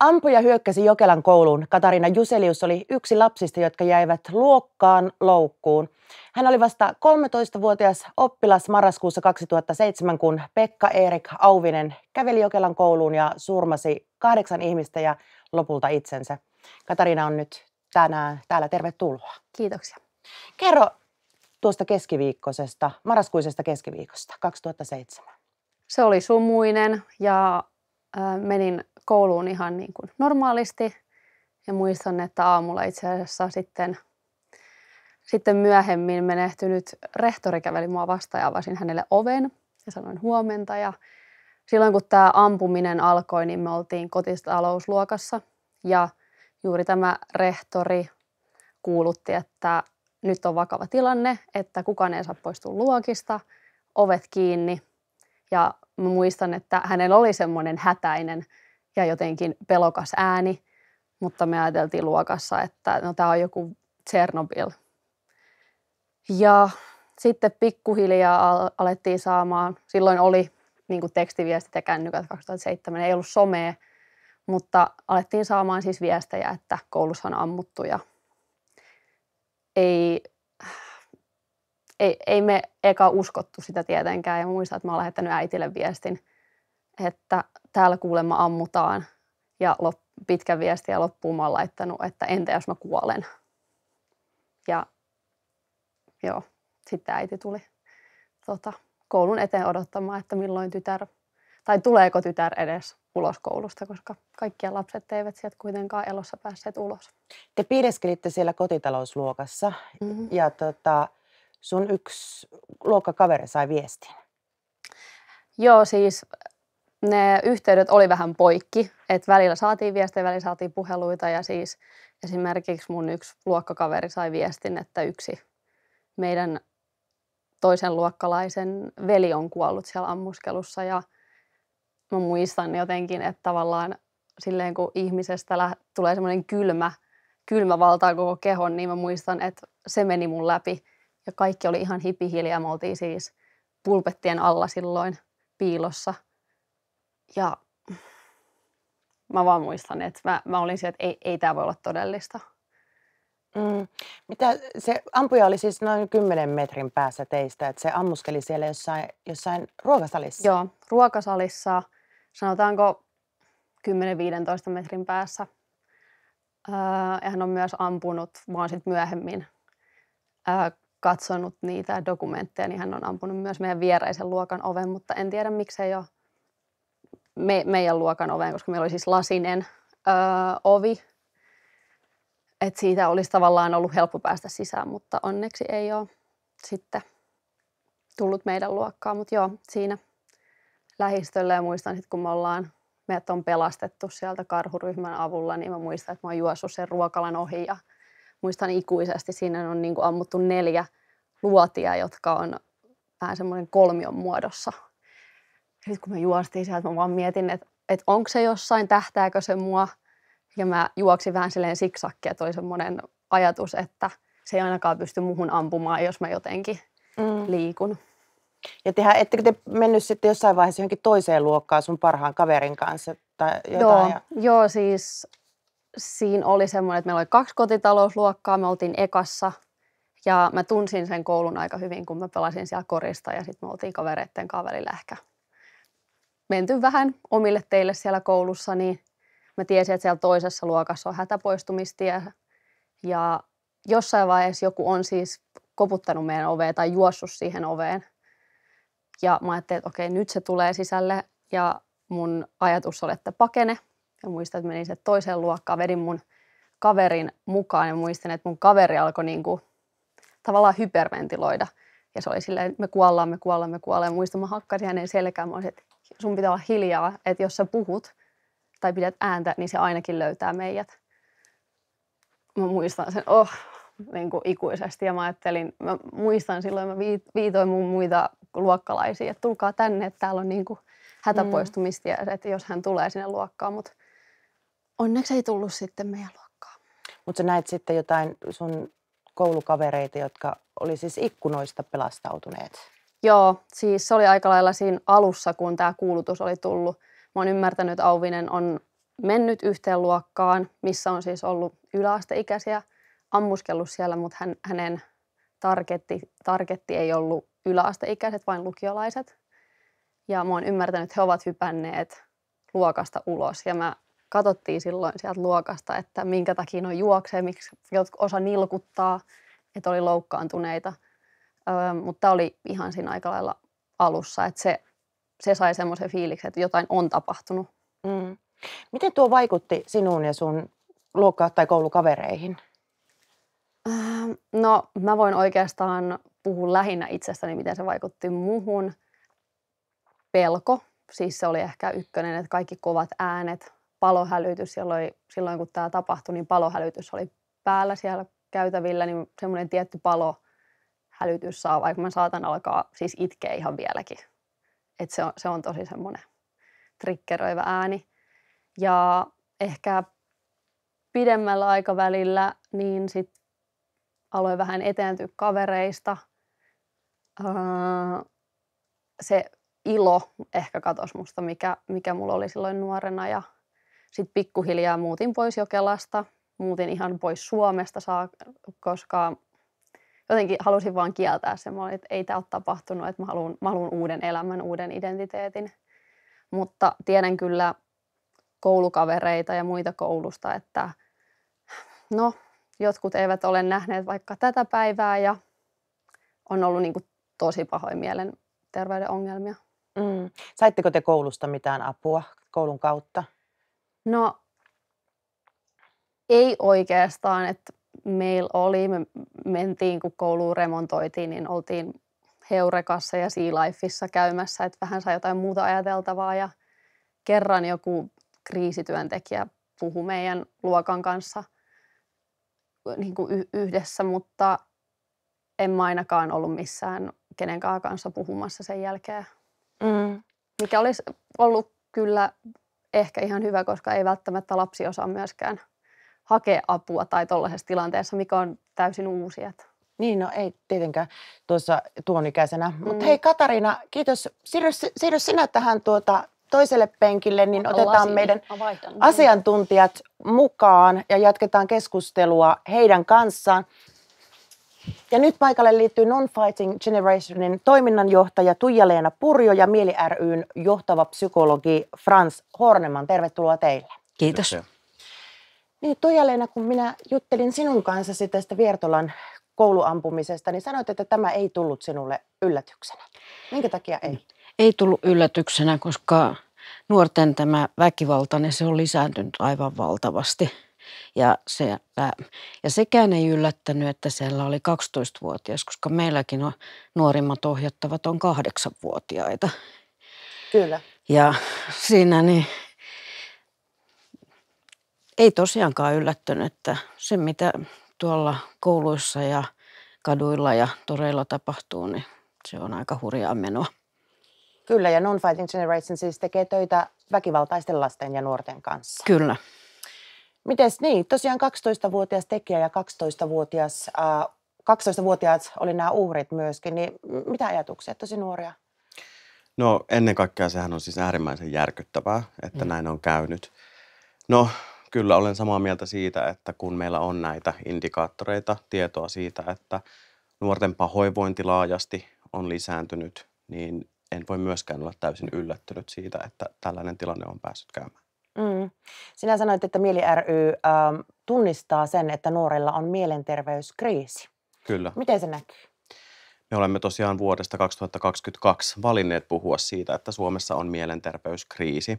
Ampuja hyökkäsi Jokelan kouluun. Katarina Juselius oli yksi lapsista, jotka jäivät luokkaan loukkuun. Hän oli vasta 13-vuotias oppilas marraskuussa 2007, kun Pekka Erik Auvinen käveli Jokelan kouluun ja surmasi kahdeksan ihmistä ja lopulta itsensä. Katarina on nyt tänään täällä. Tervetuloa. Kiitoksia. Kerro tuosta keskiviikkoisesta, marraskuisesta keskiviikosta 2007. Se oli sumuinen ja äh, menin kouluun ihan niin kuin normaalisti. Ja muistan, että aamulla itse asiassa sitten, sitten myöhemmin menehtynyt rehtori käveli mua vastaan ja avasin hänelle oven ja sanoin huomenta. Ja silloin kun tämä ampuminen alkoi, niin me oltiin kotitalousluokassa ja juuri tämä rehtori kuulutti, että nyt on vakava tilanne, että kukaan ei saa poistua luokista, ovet kiinni. Ja mä muistan, että hänellä oli semmoinen hätäinen ja jotenkin pelokas ääni, mutta me ajateltiin luokassa, että no tämä on joku Tsernobyl. Ja sitten pikkuhiljaa alettiin saamaan, silloin oli niin kuin tekstiviestit ja kännykät 2007, ei ollut somea, mutta alettiin saamaan siis viestejä, että koulussa on ammuttu ja ei, ei, ei me eka uskottu sitä tietenkään ja muistan, että mä oon lähettänyt äitille viestin että täällä kuulemma ammutaan ja lop, pitkä viesti ja loppuun mä oon laittanut, että entä jos mä kuolen. Ja joo, sitten äiti tuli tota, koulun eteen odottamaan, että milloin tytär, tai tuleeko tytär edes ulos koulusta, koska kaikkia lapset eivät sieltä kuitenkaan elossa päässeet ulos. Te piireskelitte siellä kotitalousluokassa mm-hmm. ja tota, sun yksi luokkakaveri sai viestin. Joo, siis ne yhteydet oli vähän poikki, että välillä saatiin viestejä, välillä saatiin puheluita ja siis esimerkiksi mun yksi luokkakaveri sai viestin, että yksi meidän toisen luokkalaisen veli on kuollut siellä ammuskelussa ja mä muistan jotenkin, että tavallaan silleen kun ihmisestä tulee semmoinen kylmä, kylmä valtaa koko kehon, niin mä muistan, että se meni mun läpi ja kaikki oli ihan hipihiljaa, me oltiin siis pulpettien alla silloin piilossa – ja mä vaan muistan, että mä, mä olin siellä, että ei, ei tämä voi olla todellista. Mm. Mitä, se ampuja oli siis noin 10 metrin päässä teistä, että se ammuskeli siellä jossain, jossain ruokasalissa? Joo, ruokasalissa, sanotaanko 10-15 metrin päässä. Öö, ja hän on myös ampunut, mä oon sitten myöhemmin öö, katsonut niitä dokumentteja, niin hän on ampunut myös meidän viereisen luokan oven, mutta en tiedä miksei ole me, meidän luokan oveen, koska meillä oli siis lasinen öö, ovi. Et siitä olisi tavallaan ollut helppo päästä sisään, mutta onneksi ei ole sitten tullut meidän luokkaan. Mutta joo, siinä lähistöllä ja muistan sit, kun me ollaan, meidät on pelastettu sieltä karhuryhmän avulla, niin mä muistan, että mä oon juossut sen ruokalan ohi ja muistan ikuisesti, siinä on niin ammuttu neljä luotia, jotka on vähän semmoinen kolmion muodossa – sitten kun mä juostin sieltä, mä vaan mietin, että, että onko se jossain, tähtääkö se mua. Ja mä juoksin vähän silleen että oli semmoinen ajatus, että se ei ainakaan pysty muhun ampumaan, jos mä jotenkin mm. liikun. Ja tehän, ettekö te mennyt sitten jossain vaiheessa johonkin toiseen luokkaan sun parhaan kaverin kanssa? Tai jotain joo, ja... joo, siis siinä oli semmoinen, että meillä oli kaksi kotitalousluokkaa, me oltiin ekassa. Ja mä tunsin sen koulun aika hyvin, kun mä pelasin siellä korista ja sitten me oltiin kavereiden kanssa ehkä menty vähän omille teille siellä koulussa, niin mä tiesin, että siellä toisessa luokassa on hätäpoistumistie. Ja jossain vaiheessa joku on siis koputtanut meidän oveen tai juossut siihen oveen. Ja mä ajattelin, että okei, nyt se tulee sisälle. Ja mun ajatus oli, että pakene. Ja muistan, että menin se toiseen luokkaan, vedin mun kaverin mukaan ja muistan, että mun kaveri alkoi niin kuin, tavallaan hyperventiloida. Ja se oli silleen, me kuollaan, me kuollaan, me kuollaan. Ja muistan, mä hakkasin hänen selkään, mä olisin, että sun pitää olla hiljaa, että jos sä puhut tai pidät ääntä, niin se ainakin löytää meidät. Mä muistan sen, oh, niin kuin ikuisesti. Ja mä ajattelin, mä muistan silloin, mä viitoin mun muita luokkalaisia, että tulkaa tänne, että täällä on niin kuin hätäpoistumistie, mm. että jos hän tulee sinne luokkaan. Mutta onneksi ei tullut sitten meidän luokkaan. Mutta sä näit sitten jotain sun koulukavereita, jotka oli siis ikkunoista pelastautuneet. Joo, siis se oli aika lailla siinä alussa, kun tämä kuulutus oli tullut. Mä oon ymmärtänyt, että Auvinen on mennyt yhteen luokkaan, missä on siis ollut yläasteikäisiä, ammuskellut siellä, mutta hän, hänen targetti, targetti ei ollut yläasteikäiset, vaan lukiolaiset. Ja mä oon ymmärtänyt, että he ovat hypänneet luokasta ulos. Ja mä katsottiin silloin sieltä luokasta, että minkä takia ne juoksee, miksi osa nilkuttaa, että oli loukkaantuneita – Öö, mutta tämä oli ihan siinä aika lailla alussa, että se, se sai semmoisen fiiliksen, että jotain on tapahtunut. Mm. Miten tuo vaikutti sinuun ja sun luokka- tai koulukavereihin? Öö, no, mä voin oikeastaan puhua lähinnä itsestäni, miten se vaikutti muuhun. Pelko, siis se oli ehkä ykkönen, että kaikki kovat äänet, palohälytys, silloin, silloin kun tämä tapahtui, niin palohälytys oli päällä siellä käytävillä, niin semmoinen tietty palo – hälytys saa, vaikka mä saatan alkaa siis itkeä ihan vieläkin. Et se, on, se on tosi semmoinen trikkeröivä ääni. Ja ehkä pidemmällä aikavälillä niin sit aloin vähän etääntyä kavereista. Öö, se ilo ehkä katosi musta, mikä, mikä mulla oli silloin nuorena. Ja sitten pikkuhiljaa muutin pois Jokelasta, muutin ihan pois Suomesta, saa, koska jotenkin halusin vaan kieltää sen. Mä olin, että ei tämä ole tapahtunut, että mä haluan, mä haluan uuden elämän, uuden identiteetin. Mutta tiedän kyllä koulukavereita ja muita koulusta, että no, jotkut eivät ole nähneet vaikka tätä päivää ja on ollut niin kuin tosi pahoja mielenterveyden ongelmia. Mm. Saitteko te koulusta mitään apua koulun kautta? No ei oikeastaan, että meillä oli, me mentiin, kun koulu remontoitiin, niin oltiin Heurekassa ja Sea Lifeissa käymässä, että vähän sai jotain muuta ajateltavaa ja kerran joku kriisityöntekijä puhui meidän luokan kanssa niin kuin yhdessä, mutta en mä ainakaan ollut missään kenenkään kanssa puhumassa sen jälkeen. Mm. Mikä olisi ollut kyllä ehkä ihan hyvä, koska ei välttämättä lapsi osaa myöskään – hakea apua tai tuollaisessa tilanteessa, mikä on täysin uusi. Niin, no ei tietenkään tuossa tuon ikäisenä. Mm. Mutta hei Katariina, kiitos. Siirry, siirry sinä tähän tuota toiselle penkille, niin Ollaan otetaan siinä. meidän asiantuntijat mukaan ja jatketaan keskustelua heidän kanssaan. Ja nyt paikalle liittyy Non-Fighting Generationin toiminnanjohtaja Tuija-Leena Purjo ja Mieli ryn johtava psykologi Frans Horneman. Tervetuloa teille. Kiitos. Kiitos. Niin, Tuija-Leena, kun minä juttelin sinun kanssa tästä Viertolan kouluampumisesta, niin sanoit, että tämä ei tullut sinulle yllätyksenä. Minkä takia ei? Ei tullut yllätyksenä, koska nuorten tämä väkivalta, niin se on lisääntynyt aivan valtavasti. Ja, se, ja sekään ei yllättänyt, että siellä oli 12-vuotias, koska meilläkin on, nuorimmat ohjattavat on kahdeksanvuotiaita. Kyllä. Ja siinä niin ei tosiaankaan yllättynyt, että se mitä tuolla kouluissa ja kaduilla ja toreilla tapahtuu, niin se on aika hurjaa menoa. Kyllä, ja Non-Fighting Generation siis tekee töitä väkivaltaisten lasten ja nuorten kanssa. Kyllä. Mites niin, tosiaan 12-vuotias tekijä ja 12-vuotias, äh, 12-vuotiaat oli nämä uhrit myöskin, niin mitä ajatuksia, tosi nuoria? No ennen kaikkea sehän on siis äärimmäisen järkyttävää, että mm. näin on käynyt. No Kyllä olen samaa mieltä siitä, että kun meillä on näitä indikaattoreita, tietoa siitä, että nuorten pahoinvointi laajasti on lisääntynyt, niin en voi myöskään olla täysin yllättynyt siitä, että tällainen tilanne on päässyt käymään. Mm. Sinä sanoit, että Mieli ry ä, ähm, tunnistaa sen, että nuorilla on mielenterveyskriisi. Kyllä. Miten se näkyy? Me olemme tosiaan vuodesta 2022 valinneet puhua siitä, että Suomessa on mielenterveyskriisi.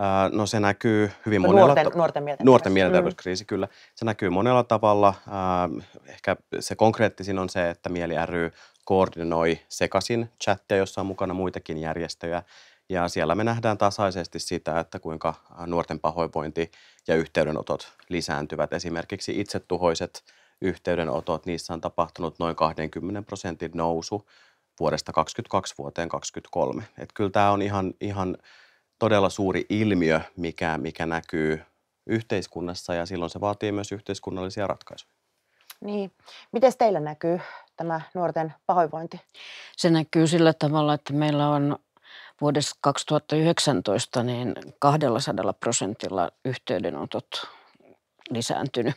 Äh, no se näkyy hyvin no, monella... Nuorten, nuorten mielenterveys. Nuorten mm. mielenterveyskriisi, mm. kyllä. Se näkyy monella tavalla. Ähm, ehkä se konkreettisin on se, että Mieli ry koordinoi sekaisin chatteja, jossa on mukana muitakin järjestöjä. Ja siellä me nähdään tasaisesti sitä, että kuinka äh, nuorten pahoinvointi ja yhteydenotot lisääntyvät. Esimerkiksi itsetuhoiset yhteydenotot, niissä on tapahtunut noin 20 prosentin nousu vuodesta 2022 vuoteen 2023. Et kyllä tämä on ihan, ihan todella suuri ilmiö, mikä, mikä näkyy yhteiskunnassa ja silloin se vaatii myös yhteiskunnallisia ratkaisuja. Niin. Miten teillä näkyy tämä nuorten pahoinvointi? Se näkyy sillä tavalla, että meillä on vuodessa 2019 niin 200 prosentilla yhteydenotot lisääntynyt.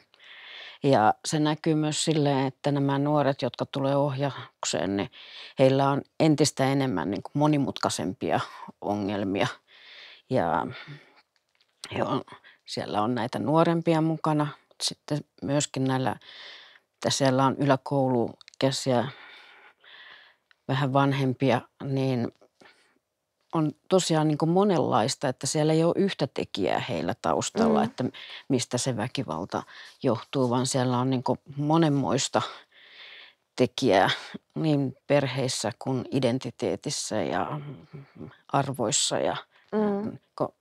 Ja se näkyy myös sille, että nämä nuoret, jotka tulee ohjaukseen, niin heillä on entistä enemmän niin kuin monimutkaisempia ongelmia – ja he on, siellä on näitä nuorempia mukana. Sitten myöskin näillä, että siellä on yläkouluikäisiä, vähän vanhempia, niin on tosiaan niin kuin monenlaista, että siellä ei ole yhtä tekijää heillä taustalla, mm. että mistä se väkivalta johtuu, vaan siellä on niin kuin monenmoista tekijää niin perheissä kuin identiteetissä ja arvoissa ja – mm. Niinku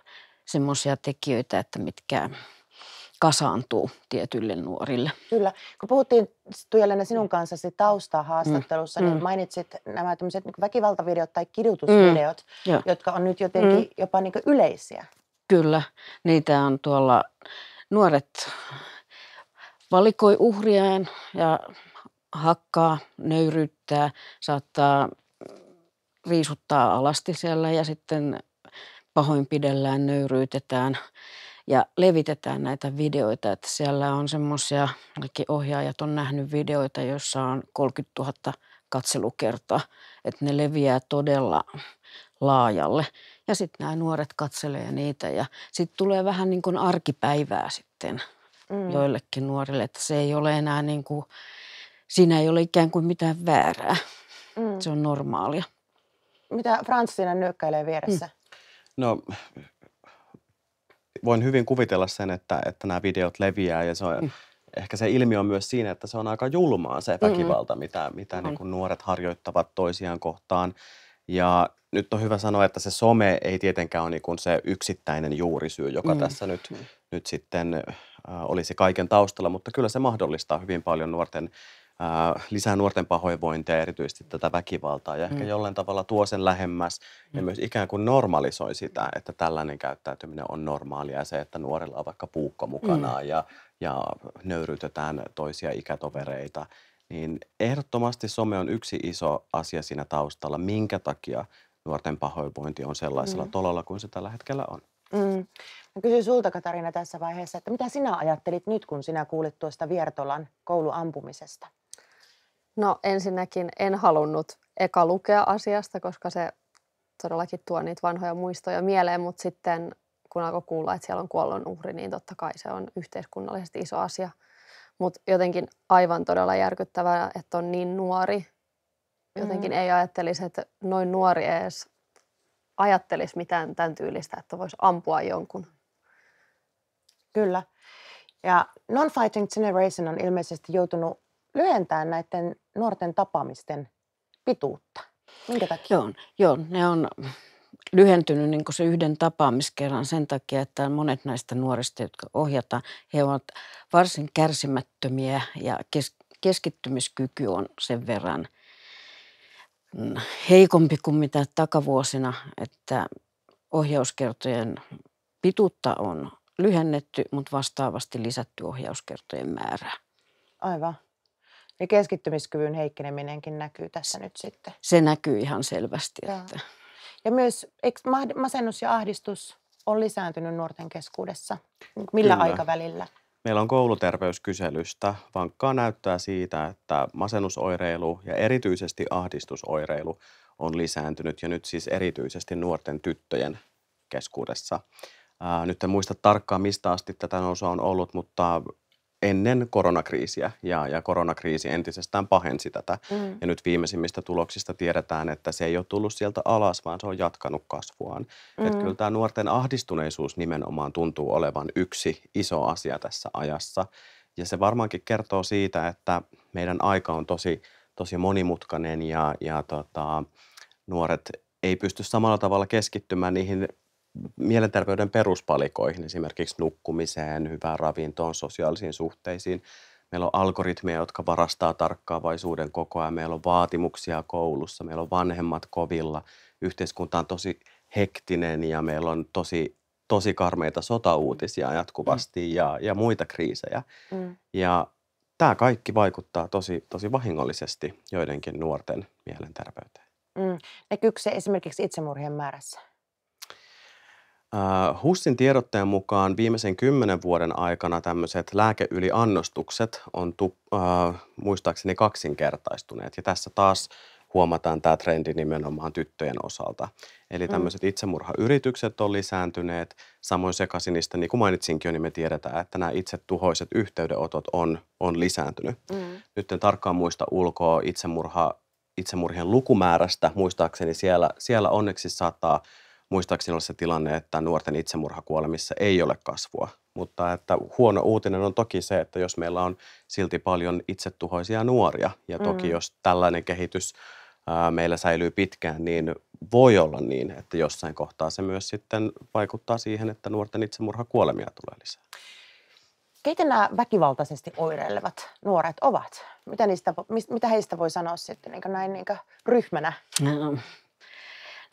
semmoisia tekijöitä, että mitkä kasaantuu tietylle nuorille. Kyllä. Kun puhuttiin Tuijallinen sinun mm. kanssasi haastattelussa, mm. niin mm. mainitsit nämä tämmöiset niinku väkivaltavideot tai kidutusvideot, mm. jotka on nyt jotenkin mm. jopa niin yleisiä. Kyllä. Niitä on tuolla nuoret valikoi uhriaan ja hakkaa, nöyryyttää, saattaa riisuttaa alasti siellä ja sitten pahoinpidellään, nöyryytetään ja levitetään näitä videoita. Että siellä on semmoisia, ohjaajat on nähnyt videoita, joissa on 30 000 katselukertaa, että ne leviää todella laajalle. Ja sitten nämä nuoret katselee niitä ja sitten tulee vähän niin kuin arkipäivää sitten mm. joillekin nuorille, että se ei ole enää niin kuin, siinä ei ole ikään kuin mitään väärää. Mm. Se on normaalia. Mitä Frans siinä nyökkäilee vieressä? Mm. No, voin hyvin kuvitella sen, että, että nämä videot leviää ja se on, mm. ehkä se ilmiö on myös siinä, että se on aika julmaa se väkivalta, mm-hmm. mitä, mitä niin kuin nuoret harjoittavat toisiaan kohtaan. Ja nyt on hyvä sanoa, että se some ei tietenkään ole niin kuin se yksittäinen juurisyy, joka mm. tässä nyt, mm. nyt sitten äh, olisi kaiken taustalla, mutta kyllä se mahdollistaa hyvin paljon nuorten lisää nuorten pahoinvointia ja erityisesti tätä väkivaltaa ja ehkä mm. jollain tavalla tuo sen lähemmäs ja mm. myös ikään kuin normalisoi sitä, että tällainen käyttäytyminen on normaalia ja se, että nuorilla on vaikka puukko mm. mukana mm. ja, ja nöyrytetään toisia ikätovereita, niin ehdottomasti some on yksi iso asia siinä taustalla, minkä takia nuorten pahoinvointi on sellaisella mm. tololla kuin se tällä hetkellä on. Mm. Mä kysyn sulta Katarina tässä vaiheessa, että mitä sinä ajattelit nyt, kun sinä kuulit tuosta Viertolan kouluampumisesta? No ensinnäkin en halunnut eka lukea asiasta, koska se todellakin tuo niitä vanhoja muistoja mieleen, mutta sitten kun alkoi kuulla, että siellä on kuollon uhri, niin totta kai se on yhteiskunnallisesti iso asia. Mutta jotenkin aivan todella järkyttävää, että on niin nuori. Jotenkin mm. ei ajattelisi, että noin nuori edes ajattelisi mitään tämän tyylistä, että voisi ampua jonkun. Kyllä. Ja Non-Fighting Generation on ilmeisesti joutunut lyhentämään näiden nuorten tapaamisten pituutta? Minkä takia? Joo, joo ne on lyhentynyt niin se yhden tapaamiskerran sen takia, että monet näistä nuorista, jotka ohjataan, he ovat varsin kärsimättömiä ja kes- keskittymiskyky on sen verran mm, heikompi kuin mitä takavuosina, että ohjauskertojen pituutta on lyhennetty, mutta vastaavasti lisätty ohjauskertojen määrää. Aivan. Ja keskittymiskyvyn heikkeneminenkin näkyy tässä nyt sitten. Se näkyy ihan selvästi. Ja, Että... Ja myös eikö masennus ja ahdistus on lisääntynyt nuorten keskuudessa. Millä Kyllä. aikavälillä? Meillä on kouluterveyskyselystä. Vankkaa näyttää siitä, että masennusoireilu ja erityisesti ahdistusoireilu on lisääntynyt ja nyt siis erityisesti nuorten tyttöjen keskuudessa. Ää, nyt en muista tarkkaan, mistä asti tätä nousua on ollut, mutta ennen koronakriisiä ja, ja koronakriisi entisestään pahensi tätä. Mm. Ja nyt viimeisimmistä tuloksista tiedetään, että se ei ole tullut sieltä alas, vaan se on jatkanut kasvuaan. Mm. Että kyllä tämä nuorten ahdistuneisuus nimenomaan tuntuu olevan yksi iso asia tässä ajassa. Ja se varmaankin kertoo siitä, että meidän aika on tosi, tosi monimutkainen ja, ja tota, nuoret ei pysty samalla tavalla keskittymään niihin mielenterveyden peruspalikoihin, esimerkiksi nukkumiseen, hyvään ravintoon, sosiaalisiin suhteisiin. Meillä on algoritmeja, jotka varastaa tarkkaavaisuuden koko ajan. Meillä on vaatimuksia koulussa, meillä on vanhemmat kovilla. Yhteiskunta on tosi hektinen ja meillä on tosi, tosi karmeita sotauutisia jatkuvasti mm. ja, ja muita kriisejä. Mm. Ja tämä kaikki vaikuttaa tosi, tosi vahingollisesti joidenkin nuorten mielenterveyteen. Mm. Näkyykö se esimerkiksi itsemurhien määrässä? Äh, HUSin tiedotteen mukaan viimeisen kymmenen vuoden aikana tämmöiset lääkeyliannostukset on tu, äh, muistaakseni kaksinkertaistuneet. Ja tässä taas huomataan tämä trendi nimenomaan tyttöjen osalta. Eli mm. tämmöiset mm. itsemurhayritykset on lisääntyneet, samoin sekaisin niistä, niin kuin mainitsinkin jo, niin me tiedetään, että nämä itsetuhoiset yhteydenotot on, on lisääntynyt. Mm. Nyt en tarkkaan muista ulkoa itsemurha, itsemurhien lukumäärästä, muistaakseni siellä, siellä onneksi saattaa – muistaakseni olla se tilanne, että nuorten itsemurhakuolemissa ei ole kasvua. Mutta että huono uutinen on toki se, että jos meillä on silti paljon itsetuhoisia nuoria, ja mm. toki mm. jos tällainen kehitys ää, meillä säilyy pitkään, niin voi olla niin, että jossain kohtaa se myös sitten vaikuttaa siihen, että nuorten itsemurhakuolemia tulee lisää. Keitä nämä väkivaltaisesti oireilevat nuoret ovat? Mitä, niistä, mitä heistä voi sanoa sitten niin näin niin ryhmänä? No,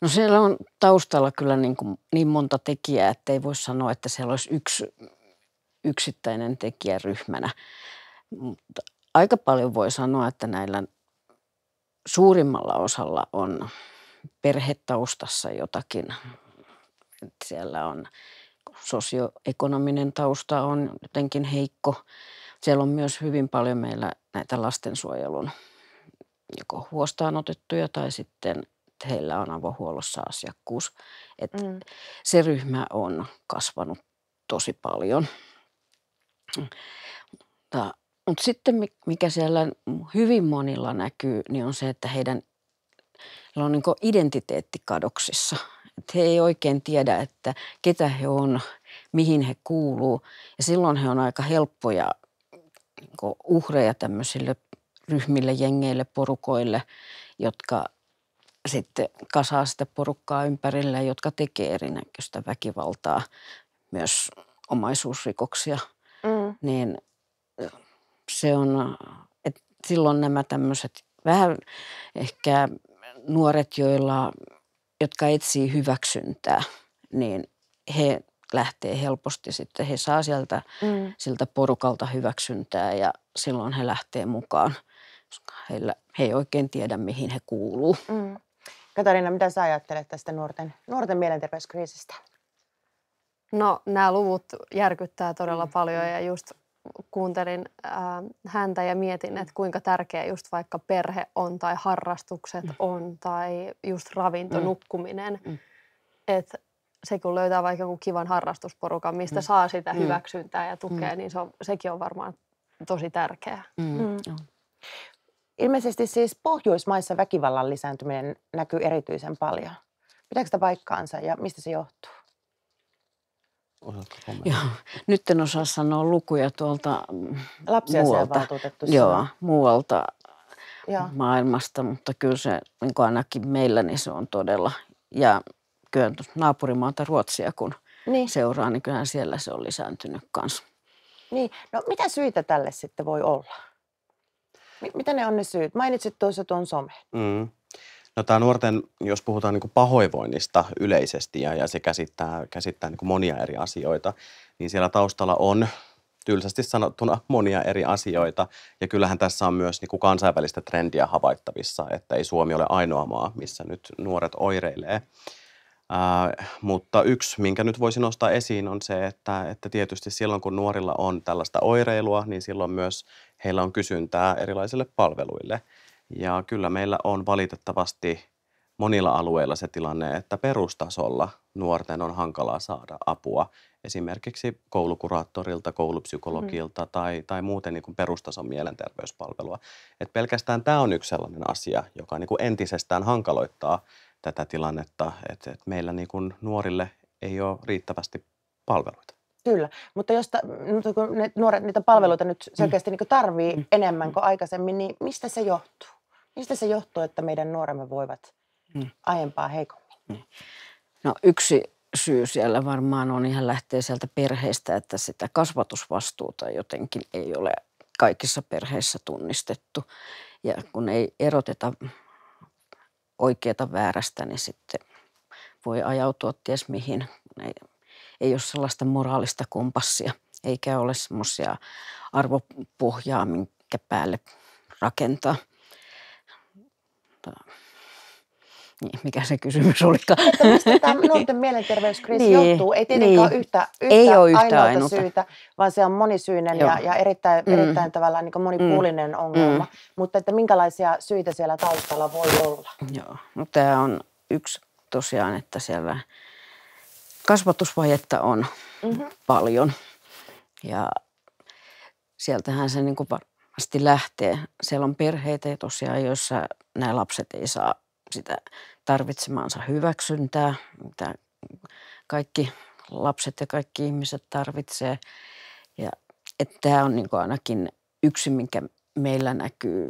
No siellä on taustalla kyllä niin, kuin niin monta tekijää, että ei voi sanoa, että siellä olisi yksi yksittäinen tekijä ryhmänä. Mutta aika paljon voi sanoa, että näillä suurimmalla osalla on perhetaustassa jotakin. Että siellä on sosioekonominen tausta on jotenkin heikko. Siellä on myös hyvin paljon meillä näitä lastensuojelun joko huostaan otettuja tai sitten – että heillä on avohuollossa asiakkuus. Et mm. Se ryhmä on kasvanut tosi paljon. Mutta mutta sitten mikä siellä hyvin monilla näkyy, niin on se, että heidän on niin identiteetti kadoksissa. Että he ei oikein tiedä, että ketä he on, mihin he kuuluu. Ja silloin he on aika helppoja niin uhreja tämmöisille ryhmille, jengeille, porukoille, jotka sitten kasaa sitä porukkaa ympärillä, jotka tekee erinäköistä väkivaltaa, myös omaisuusrikoksia, mm. niin se on, että silloin nämä tämmöiset vähän ehkä nuoret, joilla, jotka etsii hyväksyntää, niin he lähtee helposti sitten. He saa sieltä, mm. siltä porukalta hyväksyntää ja silloin he lähtee mukaan, koska heillä, he ei oikein tiedä, mihin he kuuluu. Mm. Katarina, mitä sä ajattelet tästä nuorten, nuorten mielenterveyskriisistä? No nämä luvut järkyttää todella mm, paljon mm. ja just kuuntelin äh, häntä ja mietin, että mm. kuinka tärkeä just vaikka perhe on tai harrastukset mm. on tai just ravinto, mm. nukkuminen. Mm. Että se kun löytää vaikka joku kivan harrastusporukan, mistä mm. saa sitä mm. hyväksyntää ja tukea, mm. niin se on, sekin on varmaan tosi tärkeää. Mm. Mm. Ilmeisesti siis Pohjoismaissa väkivallan lisääntyminen näkyy erityisen paljon. Pitääkö sitä paikkaansa ja mistä se johtuu? Joo. Nyt en osaa sanoa lukuja tuolta mm, Lapsia muualta, joo, muualta joo. maailmasta, mutta kyllä se niin ainakin meillä niin se on todella. Ja kyllä naapurimaata Ruotsia kun niin. seuraa, niin kyllähän siellä se on lisääntynyt kanssa. Niin. No mitä syitä tälle sitten voi olla? Mitä ne on ne syyt? Mainitsit tuossa tuon somen. Mm. No tämä nuorten, jos puhutaan niin pahoinvoinnista yleisesti ja, ja se käsittää, käsittää niin monia eri asioita, niin siellä taustalla on tylsästi sanottuna monia eri asioita. Ja kyllähän tässä on myös niin kuin kansainvälistä trendiä havaittavissa, että ei Suomi ole ainoa maa, missä nyt nuoret oireilee. Äh, mutta yksi, minkä nyt voisin nostaa esiin, on se, että, että tietysti silloin kun nuorilla on tällaista oireilua, niin silloin myös heillä on kysyntää erilaisille palveluille. Ja kyllä meillä on valitettavasti monilla alueilla se tilanne, että perustasolla nuorten on hankalaa saada apua esimerkiksi koulukuraattorilta, koulupsykologilta mm. tai, tai muuten niin kuin perustason mielenterveyspalvelua. Et pelkästään tämä on yksi sellainen asia, joka niin kuin entisestään hankaloittaa tätä tilannetta, että et meillä niin kuin nuorille ei ole riittävästi palveluita. Kyllä, mutta jos ta, kun ne nuoret niitä palveluita nyt mm. selkeästi mm. niin tarvii mm. enemmän mm. kuin aikaisemmin, niin mistä se johtuu? Mistä se johtuu, että meidän nuoremme voivat mm. aiempaa heikommin? Mm. No yksi syy siellä varmaan on ihan lähtee sieltä perheestä, että sitä kasvatusvastuuta jotenkin ei ole kaikissa perheissä tunnistettu. Ja kun ei eroteta oikeata väärästä, niin sitten voi ajautua ties mihin, ei ei ole sellaista moraalista kompassia, eikä ole semmoisia arvopohjaa, minkä päälle rakentaa. Niin, mikä se kysymys olikaan? Että mistä tämä niin. nuorten mielenterveyskriisi niin, johtuu? Ei tietenkään niin, yhtä, yhtä, ei ole yhtä ainoata, ainoata syytä, vaan se on monisyinen ja, ja erittäin, mm. erittäin tavallaan niin monipuolinen mm. ongelma. Mm. Mutta että minkälaisia syitä siellä taustalla voi olla? Joo, mutta tämä on yksi tosiaan, että siellä kasvatusvajetta on mm-hmm. paljon. Ja sieltähän se niin kuin varmasti lähtee. Siellä on perheitä tosiaan, joissa nämä lapset ei saa sitä tarvitsemaansa hyväksyntää, mitä kaikki lapset ja kaikki ihmiset tarvitsee. Ja että tämä on niin kuin ainakin yksi, minkä meillä näkyy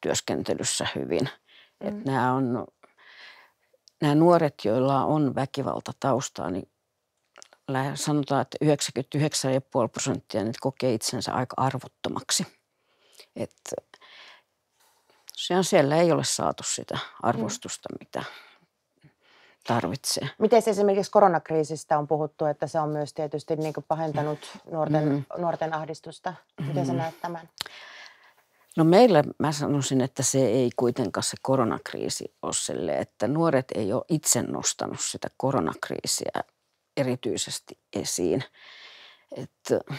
työskentelyssä hyvin. Mm. Että nämä on nämä nuoret, joilla on väkivalta taustaa, niin sanotaan, että 99,5 prosenttia nyt niin kokee itsensä aika arvottomaksi. Että siellä ei ole saatu sitä arvostusta, mm. mitä tarvitsee. Miten esimerkiksi koronakriisistä on puhuttu, että se on myös tietysti niin pahentanut mm. nuorten, mm. nuorten ahdistusta? Miten mm. sä näet tämän? No meillä mä sanoisin, että se ei kuitenkaan se koronakriisi ole sille, että nuoret ei ole itse nostanut sitä koronakriisiä erityisesti esiin. Että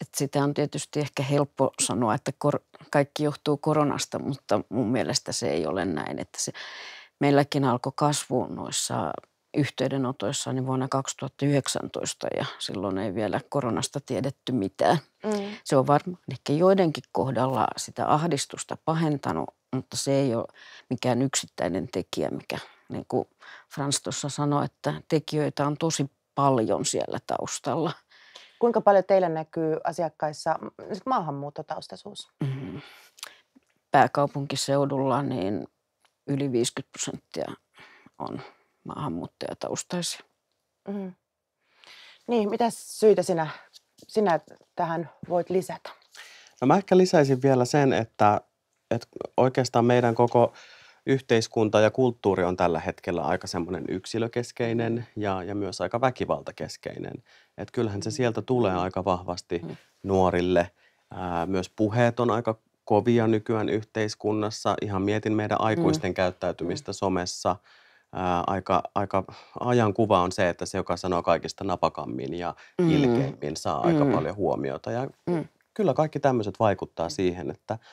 et sitä on tietysti ehkä helppo sanoa, että kor- kaikki johtuu koronasta, mutta mun mielestä se ei ole näin. Että se, meilläkin alkoi kasvuun noissa yhteydenotoissani niin vuonna 2019 ja silloin ei vielä koronasta tiedetty mitään. Mm. Se on varmaan ehkä joidenkin kohdalla sitä ahdistusta pahentanut, mutta se ei ole mikään yksittäinen tekijä, mikä niin kuin Frans tuossa sanoi, että tekijöitä on tosi paljon siellä taustalla. Kuinka paljon teillä näkyy asiakkaissa maahanmuuttotaustaisuus? Mm-hmm. Pääkaupunkiseudulla niin yli 50 prosenttia on maahanmuuttajataustaisia. Mm. Niin, mitä syitä sinä, sinä tähän voit lisätä? No mä ehkä lisäisin vielä sen, että, että oikeastaan meidän koko yhteiskunta ja kulttuuri on tällä hetkellä aika semmoinen yksilökeskeinen ja, ja myös aika väkivaltakeskeinen. Et kyllähän se mm-hmm. sieltä tulee mm-hmm. aika vahvasti nuorille. Ää, myös puheet on aika kovia nykyään yhteiskunnassa. Ihan mietin meidän aikuisten mm. käyttäytymistä somessa – ää, aika, aika ajankuva on se, että se, joka sanoo kaikista napakammin ja mm. ilkeimmin, saa mm. aika paljon huomiota. Ja mm. kyllä kaikki tämmöiset vaikuttaa mm. siihen, että –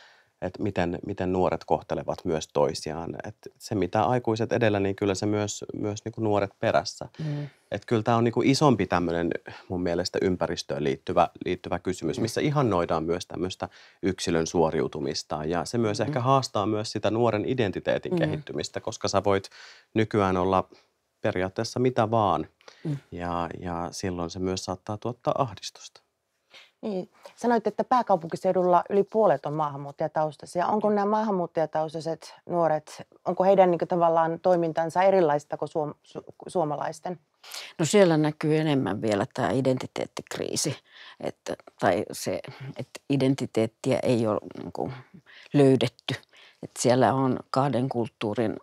että miten, miten nuoret kohtelevat myös toisiaan. Et se, mitä aikuiset edellä, niin kyllä se myös, myös niin kuin nuoret perässä. Mm. Et kyllä tämä on niin kuin isompi tämmöinen mun mielestä ympäristöön liittyvä, liittyvä kysymys, mm. missä ihannoidaan myös tämmöistä yksilön suoriutumista. Ja se myös mm. ehkä mm-hmm. haastaa myös sitä nuoren identiteetin mm. kehittymistä, koska sä voit nykyään olla periaatteessa mitä vaan. Mm. Ja, ja silloin se myös saattaa tuottaa ahdistusta. Niin. Sanoit, että pääkaupunkiseudulla yli puolet on maahanmuuttajataustaisia. Onko nämä maahanmuuttajataustaiset nuoret, onko heidän niin tavallaan toimintansa erilaista kuin suom- su- suomalaisten? No siellä näkyy enemmän vielä tämä identiteettikriisi, että, tai se, että identiteettiä ei ole niin kuin, löydetty. Että siellä on kahden kulttuurin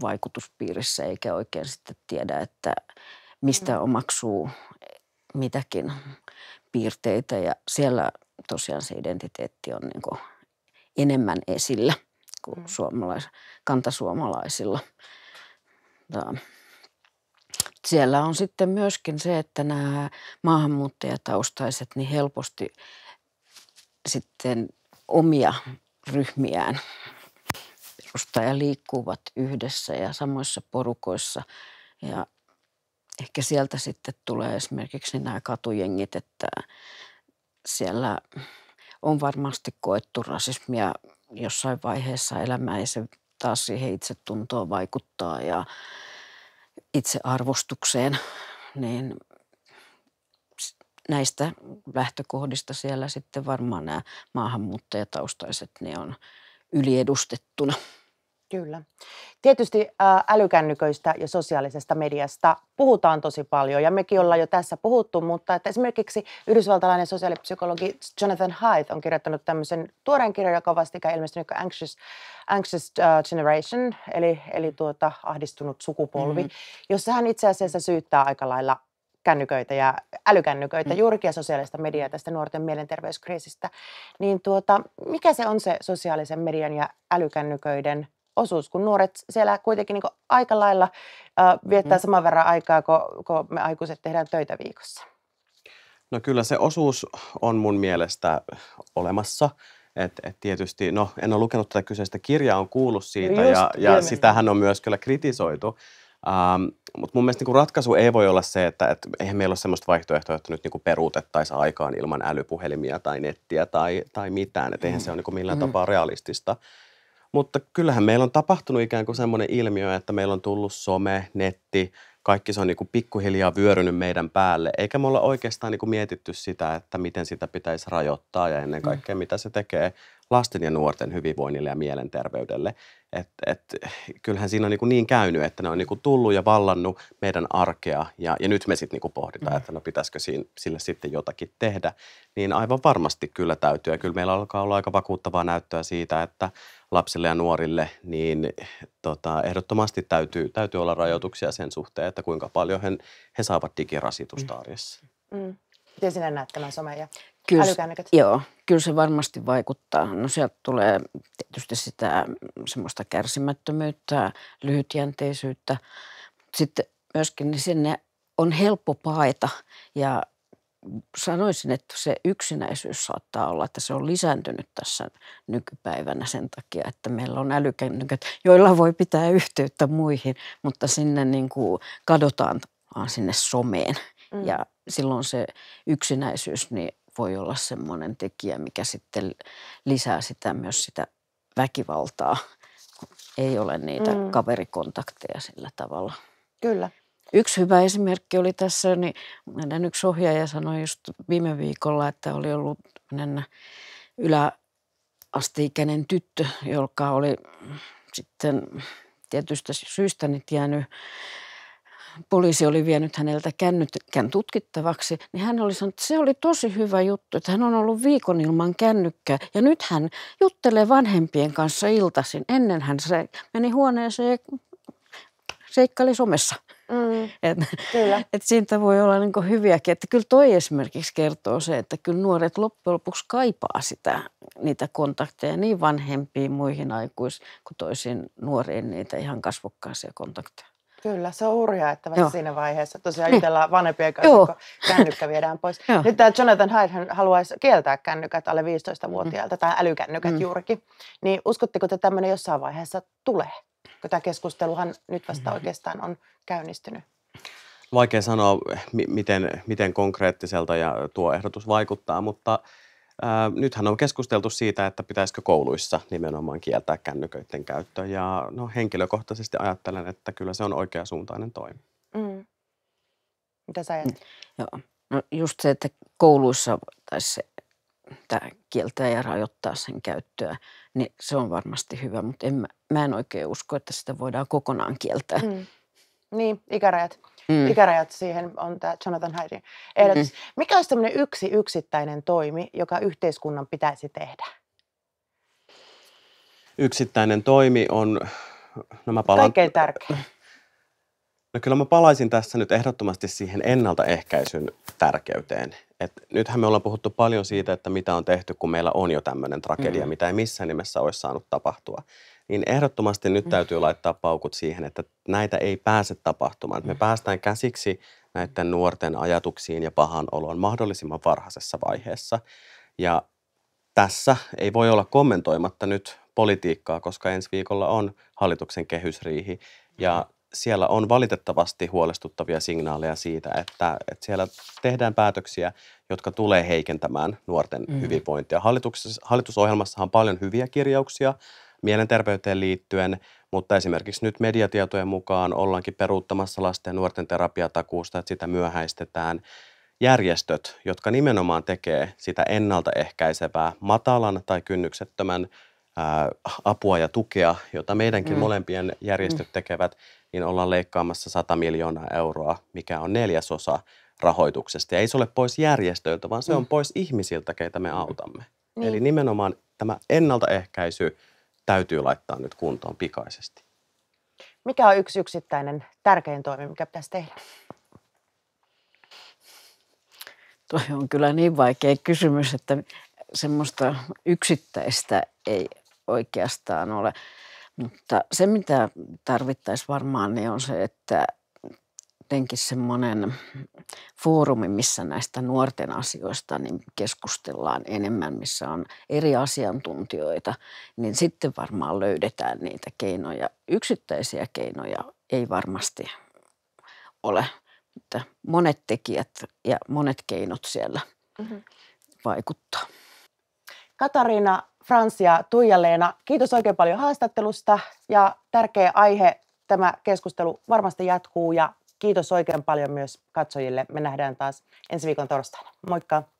vaikutuspiirissä eikä oikein sitten tiedä, että mistä mm. omaksuu mitäkin piirteitä ja siellä tosiaan se identiteetti on niin enemmän esillä kuin mm. suomalais, kantasuomalaisilla. Tämä. Siellä on sitten myöskin se, että nämä maahanmuuttajataustaiset niin helposti sitten omia ryhmiään perustaa ja liikkuvat yhdessä ja samoissa porukoissa ja ehkä sieltä sitten tulee esimerkiksi niin nämä katujengit, että siellä on varmasti koettu rasismia jossain vaiheessa elämää ja se taas siihen itsetuntoon vaikuttaa ja itsearvostukseen, niin näistä lähtökohdista siellä sitten varmaan nämä maahanmuuttajataustaiset ne on yliedustettuna. Kyllä. Tietysti älykännyköistä ja sosiaalisesta mediasta puhutaan tosi paljon ja mekin ollaan jo tässä puhuttu, mutta että esimerkiksi yhdysvaltalainen sosiaalipsykologi Jonathan Hyde on kirjoittanut tämmöisen tuoreen kirjan, joka on vastikään ilmestynyt joka Anxious, Anxious Generation, eli, eli tuota, ahdistunut sukupolvi, mm-hmm. jossa hän itse asiassa syyttää aika lailla kännyköitä ja älykännyköitä, mm. juurikin ja sosiaalista mediaa tästä nuorten mielenterveyskriisistä. Niin tuota, mikä se on se sosiaalisen median ja älykännyköiden osuus, kun nuoret siellä kuitenkin niin aika lailla äh, viettää mm. saman verran aikaa, kun, kun me aikuiset tehdään töitä viikossa. No kyllä se osuus on mun mielestä olemassa. Et, et tietysti, no en ole lukenut tätä kyseistä kirjaa, on kuullut siitä just, ja, ja sitähän on myös kyllä kritisoitu. Ähm, mutta mun mielestä niin ratkaisu ei voi olla se, että et, eihän meillä ole sellaista vaihtoehtoa, että nyt niin peruutettaisiin aikaan ilman älypuhelimia tai nettiä tai, tai mitään. Et eihän mm. se ole niin millään mm. tapaa realistista. Mutta kyllähän meillä on tapahtunut ikään kuin semmoinen ilmiö, että meillä on tullut some, netti, kaikki se on niin kuin pikkuhiljaa vyörynyt meidän päälle, eikä me olla oikeastaan niin kuin mietitty sitä, että miten sitä pitäisi rajoittaa ja ennen mm. kaikkea mitä se tekee lasten ja nuorten hyvinvoinnille ja mielenterveydelle. Et, et, kyllähän siinä on niin, niin käynyt, että ne on niin tullut ja vallannut meidän arkea ja, ja nyt me sitten niin pohditaan, mm. että no pitäisikö siinä, sille sitten jotakin tehdä. Niin aivan varmasti kyllä täytyy ja kyllä meillä alkaa olla aika vakuuttavaa näyttöä siitä, että lapsille ja nuorille niin tota, ehdottomasti täytyy, täytyy olla rajoituksia sen suhteen, että kuinka paljon he, he saavat digirasitusta mm. arjessa. Mm. Mm. Miten sinä näet tämän somen ja kyllä, älykännykät? Joo, kyllä se varmasti vaikuttaa. No sieltä tulee tietysti sitä semmoista kärsimättömyyttä, lyhytjänteisyyttä. Sitten myöskin niin sinne on helppo paeta ja sanoisin, että se yksinäisyys saattaa olla, että se on lisääntynyt tässä nykypäivänä sen takia, että meillä on älykännykät, joilla voi pitää yhteyttä muihin, mutta sinne niin kuin kadotaan sinne someen. Mm. Ja silloin se yksinäisyys niin voi olla semmoinen tekijä, mikä sitten lisää sitä myös sitä väkivaltaa, kun ei ole niitä mm. kaverikontakteja sillä tavalla. Kyllä. Yksi hyvä esimerkki oli tässä, niin yksi ohjaaja sanoi just viime viikolla, että oli ollut yläasteikäinen tyttö, joka oli sitten tietystä syystä jäänyt niin poliisi oli vienyt häneltä kännykän tutkittavaksi, niin hän oli sanonut, että se oli tosi hyvä juttu, että hän on ollut viikon ilman kännykkää. Ja nyt hän juttelee vanhempien kanssa iltaisin. Ennen hän se meni huoneeseen ja seikkaili somessa. Mm, et, kyllä. Et siitä voi olla niin hyviäkin. Että kyllä toi esimerkiksi kertoo se, että kyllä nuoret loppujen lopuksi kaipaa sitä, niitä kontakteja niin vanhempiin, muihin aikuisiin kuin toisiin nuoriin niitä ihan kasvokkaisia kontakteja. Kyllä, se on hurjaa, että vasta Joo. siinä vaiheessa tosiaan jutellaan mm. vanhempien kanssa, Joo. kun kännykkä viedään pois. Joo. Nyt tämä Jonathan Hyde hän haluaisi kieltää kännykät alle 15 vuotiaalta mm. tai älykännykät mm. juurikin. Niin uskotteko, te tämmöinen jossain vaiheessa tulee? Kun tämä keskusteluhan nyt vasta mm. oikeastaan on käynnistynyt. Vaikea sanoa, m- miten, miten konkreettiselta ja tuo ehdotus vaikuttaa, mutta – Ää, nythän on keskusteltu siitä, että pitäisikö kouluissa nimenomaan kieltää kännyköiden käyttö. Ja no, henkilökohtaisesti ajattelen, että kyllä se on oikeasuuntainen toimi. Mm. Mitä sä ajattelet? Mm, joo. No just se, että kouluissa taisi tämä kieltää ja rajoittaa sen käyttöä, niin se on varmasti hyvä, mutta en, mä en oikein usko, että sitä voidaan kokonaan kieltää. Mm. Niin, ikärajat mm. ikärajat siihen on tämä Jonathan Haidin ehdotus. Mm-hmm. Mikä olisi tämmöinen yksi yksittäinen toimi, joka yhteiskunnan pitäisi tehdä? Yksittäinen toimi on... No mä palaan... Kaikkein tärkeä. No kyllä mä palaisin tässä nyt ehdottomasti siihen ennaltaehkäisyn tärkeyteen. Et nythän me ollaan puhuttu paljon siitä, että mitä on tehty, kun meillä on jo tämmöinen tragedia, mm. mitä ei missään nimessä olisi saanut tapahtua niin ehdottomasti nyt täytyy laittaa paukut siihen, että näitä ei pääse tapahtumaan. Me päästään käsiksi näiden nuorten ajatuksiin ja pahan oloon mahdollisimman varhaisessa vaiheessa. Ja tässä ei voi olla kommentoimatta nyt politiikkaa, koska ensi viikolla on hallituksen kehysriihi ja siellä on valitettavasti huolestuttavia signaaleja siitä, että, että siellä tehdään päätöksiä, jotka tulee heikentämään nuorten mm. hyvinvointia. Hallituksessa, hallitusohjelmassahan on paljon hyviä kirjauksia, mielenterveyteen liittyen, mutta esimerkiksi nyt mediatietojen mukaan ollaankin peruuttamassa lasten ja nuorten terapiatakuusta, että sitä myöhäistetään. Järjestöt, jotka nimenomaan tekee sitä ennaltaehkäisevää matalan tai kynnyksettömän apua ja tukea, jota meidänkin mm. molempien järjestöt mm. tekevät, niin ollaan leikkaamassa 100 miljoonaa euroa, mikä on neljäsosa rahoituksesta. Ja ei se ole pois järjestöiltä, vaan se on mm. pois ihmisiltä, keitä me mm. autamme. Niin. Eli nimenomaan tämä ennaltaehkäisy täytyy laittaa nyt kuntoon pikaisesti. Mikä on yksi yksittäinen tärkein toimi, mikä pitäisi tehdä? Tuo on kyllä niin vaikea kysymys, että semmoista yksittäistä ei oikeastaan ole. Mutta se, mitä tarvittaisiin varmaan, niin on se, että jotenkin semmoinen foorumi, missä näistä nuorten asioista niin keskustellaan enemmän, missä on eri asiantuntijoita, niin sitten varmaan löydetään niitä keinoja. Yksittäisiä keinoja ei varmasti ole, mutta monet tekijät ja monet keinot siellä mm-hmm. vaikuttaa. Katariina, Frans ja Tuija-Leena, kiitos oikein paljon haastattelusta ja tärkeä aihe. Tämä keskustelu varmasti jatkuu ja Kiitos oikein paljon myös katsojille. Me nähdään taas ensi viikon torstaina. Moikka!